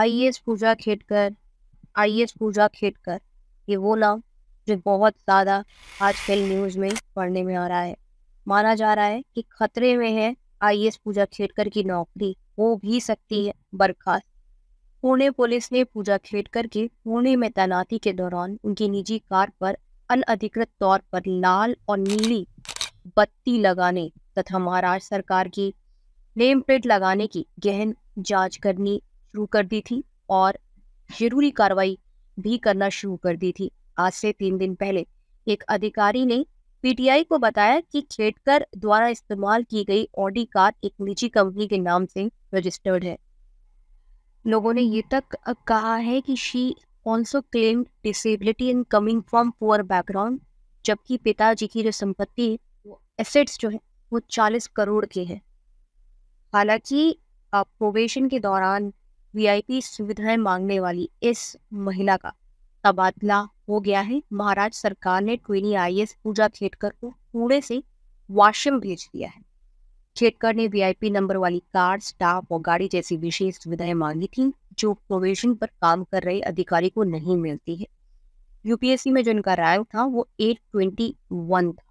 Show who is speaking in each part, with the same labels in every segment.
Speaker 1: आई S हम्म। Pooja Khedkar I S Pooja Khedkar ये वो नाम जो बहुत ज़्यादा आजकल न्यूज़ में पढ़ने में आ रहा है माना जा रहा है कि खतरे में है आई एस पूजा खेडकर की नौकरी हो भी सकती है बर्खास्त पुणे पुलिस ने पूजा खेडकर के पुणे में तैनाती के दौरान उनकी निजी कार पर अनधिकृत तौर पर लाल और नीली बत्ती लगाने तथा महाराष्ट्र सरकार की नेम प्लेट लगाने की गहन जांच करनी शुरू कर दी थी और जरूरी कार्रवाई भी करना शुरू कर दी थी आज से तीन दिन पहले एक अधिकारी ने पीटीआई को बताया कि खेडकर द्वारा इस्तेमाल की गई ऑडी कार एक निजी कंपनी के नाम से रजिस्टर्ड है लोगों ने ये तक कहा है कि she also claim disability in coming from poor background जबकि पिताजी की जो संपत्ति है वो एसेट्स जो है वो चालीस करोड़ के हैं हालांकि प्रोबेशन के दौरान वीआईपी सुविधाएं मांगने वाली इस महिला का तबादला हो गया है महाराज सरकार ने ट्वेनी आई पूजा खेटकर को पुणे से वाशिम भेज दिया है खेडकर ने वीआईपी नंबर वाली कार स्टाफ और गाड़ी जैसी विशेष सुविधाएं मांगी थी जो प्रोविजन पर काम कर रहे अधिकारी को नहीं मिलती है यूपीएससी में जो इनका रैंक था वो एट ट्वेंटी वन था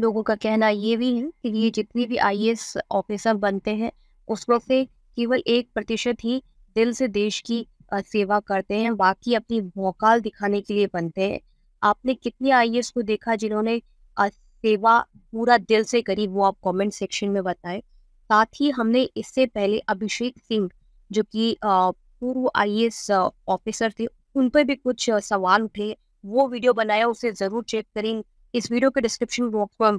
Speaker 1: लोगों का कहना ये भी है कि ये जितनी भी आई ऑफिसर बनते हैं उसमें से केवल एक प्रतिशत ही दिल से देश की सेवा करते हैं बाकी अपनी मौकाल दिखाने के लिए बनते हैं आपने कितने आई को देखा जिन्होंने सेवा पूरा दिल से करी वो आप कमेंट सेक्शन में बताएं साथ ही हमने इससे पहले अभिषेक सिंह जो कि पूर्व आई ऑफिसर थे उन पर भी कुछ सवाल उठे वो वीडियो बनाया उसे जरूर चेक करें इस वीडियो के डिस्क्रिप्शन बॉक्स में